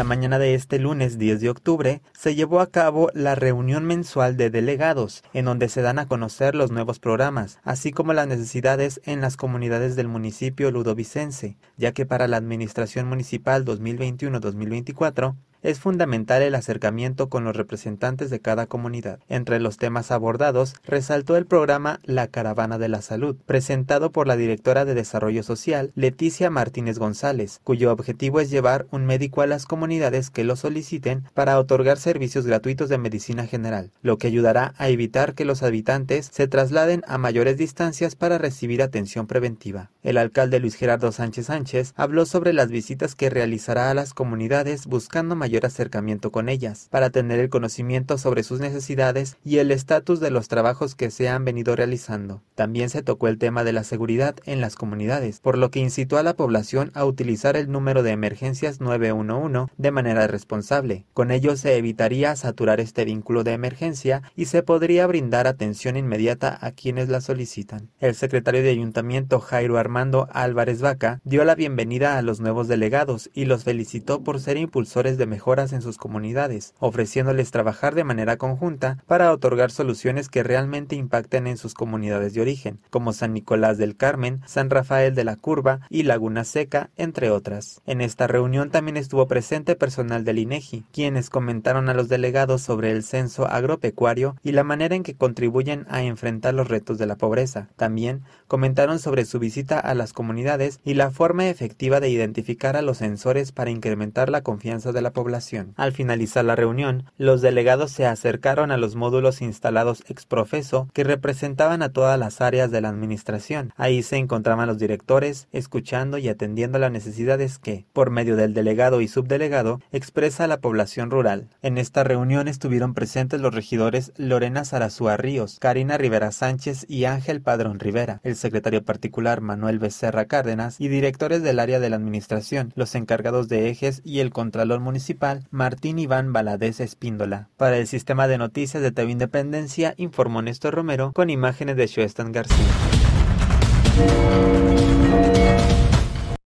La mañana de este lunes 10 de octubre se llevó a cabo la reunión mensual de delegados, en donde se dan a conocer los nuevos programas, así como las necesidades en las comunidades del municipio ludovicense, ya que para la Administración Municipal 2021-2024 es fundamental el acercamiento con los representantes de cada comunidad. Entre los temas abordados, resaltó el programa La Caravana de la Salud, presentado por la directora de Desarrollo Social, Leticia Martínez González, cuyo objetivo es llevar un médico a las comunidades que lo soliciten para otorgar servicios gratuitos de medicina general, lo que ayudará a evitar que los habitantes se trasladen a mayores distancias para recibir atención preventiva. El alcalde Luis Gerardo Sánchez Sánchez habló sobre las visitas que realizará a las comunidades buscando mayor acercamiento con ellas, para tener el conocimiento sobre sus necesidades y el estatus de los trabajos que se han venido realizando. También se tocó el tema de la seguridad en las comunidades, por lo que incitó a la población a utilizar el número de emergencias 911 de manera responsable. Con ello se evitaría saturar este vínculo de emergencia y se podría brindar atención inmediata a quienes la solicitan. El secretario de Ayuntamiento Jairo Armando Álvarez Vaca dio la bienvenida a los nuevos delegados y los felicitó por ser impulsores de mejor mejoras en sus comunidades, ofreciéndoles trabajar de manera conjunta para otorgar soluciones que realmente impacten en sus comunidades de origen, como San Nicolás del Carmen, San Rafael de la Curva y Laguna Seca, entre otras. En esta reunión también estuvo presente personal del INEGI, e quienes comentaron a los delegados sobre el censo agropecuario y la manera en que contribuyen a enfrentar los retos de la pobreza. También comentaron sobre su visita a las comunidades y la forma efectiva de identificar a los censores para incrementar la confianza de la población al finalizar la reunión, los delegados se acercaron a los módulos instalados ex profeso que representaban a todas las áreas de la administración. Ahí se encontraban los directores, escuchando y atendiendo las necesidades que, por medio del delegado y subdelegado, expresa la población rural. En esta reunión estuvieron presentes los regidores Lorena Zarazúa Ríos, Karina Rivera Sánchez y Ángel Padrón Rivera, el secretario particular Manuel Becerra Cárdenas y directores del área de la administración, los encargados de ejes y el contralor municipal Martín Iván Valadez Espíndola. Para el sistema de noticias de TV Independencia informó Néstor Romero con imágenes de Shuestan García.